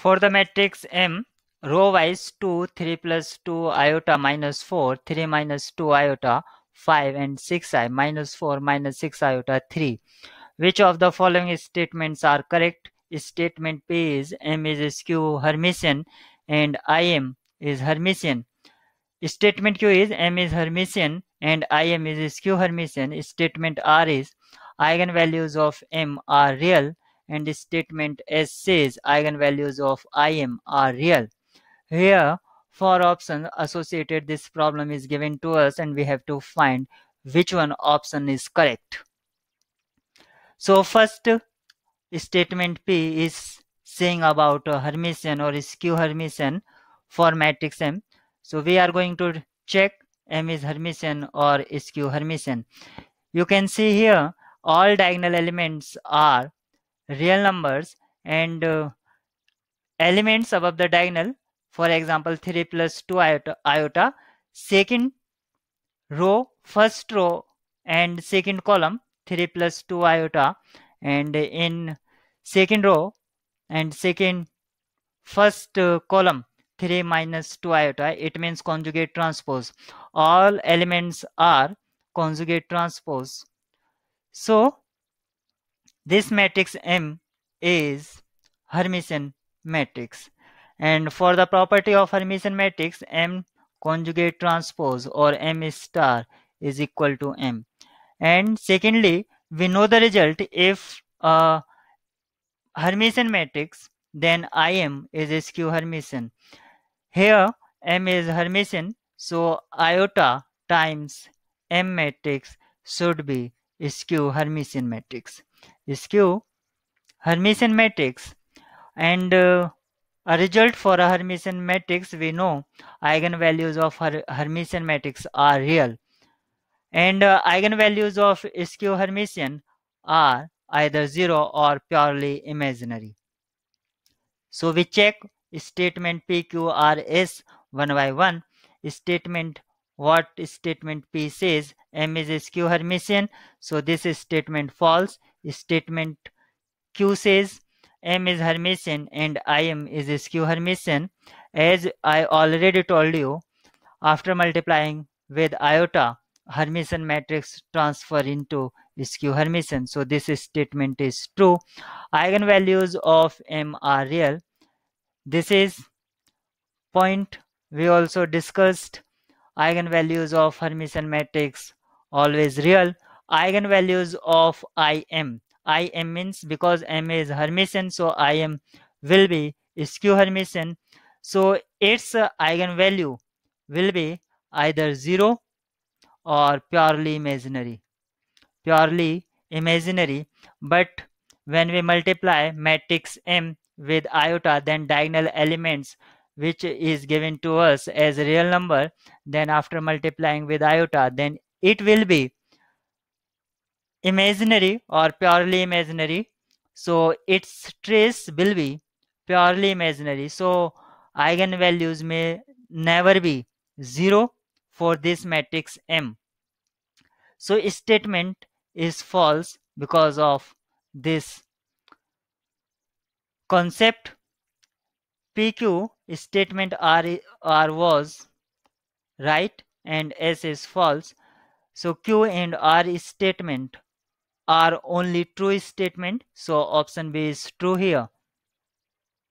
For the matrix M, row wise 2, 3 plus 2 iota minus 4, 3 minus 2 iota 5 and 6i minus 4 minus 6 iota 3. Which of the following statements are correct? Statement P is M is skew Hermitian and I am is Hermitian. Statement Q is M is Hermitian and I am is skew Hermitian. Statement R is eigenvalues of M are real and the statement S says eigenvalues of Im are real. Here, four options associated this problem is given to us and we have to find which one option is correct. So first statement P is saying about Hermitian or skew Hermitian for matrix M. So we are going to check M is Hermitian or skew Hermitian. You can see here all diagonal elements are real numbers and uh, elements above the diagonal for example 3 plus 2 iota, iota second row first row and second column 3 plus 2 iota and in second row and second first uh, column 3 minus 2 iota it means conjugate transpose all elements are conjugate transpose so this matrix M is Hermitian matrix and for the property of Hermitian matrix M conjugate transpose or M star is equal to M and secondly we know the result if a Hermitian matrix then IM is skew Hermitian here M is Hermitian so iota times M matrix should be skew Hermitian matrix skew Hermitian matrix and uh, a result for a Hermitian matrix we know eigenvalues of her Hermitian matrix are real and uh, eigenvalues of skew Hermitian are either zero or purely imaginary. So we check statement P, Q, R, S one by one. Statement what statement P says M is skew Hermitian. So this statement false statement Q says M is Hermitian and I M is skew Hermitian. As I already told you, after multiplying with iota, Hermitian matrix transfer into skew Hermitian. So this statement is true. Eigenvalues of M are real. This is point we also discussed eigenvalues of Hermitian matrix always real eigenvalues of im im means because m is hermitian so im will be skew hermitian so its eigenvalue will be either zero or purely imaginary purely imaginary but when we multiply matrix m with iota then diagonal elements which is given to us as a real number then after multiplying with iota then it will be imaginary or purely imaginary so its trace will be purely imaginary so eigenvalues may never be 0 for this matrix m so statement is false because of this concept pq statement r r was right and s is false so q and r statement are only true statement so option b is true here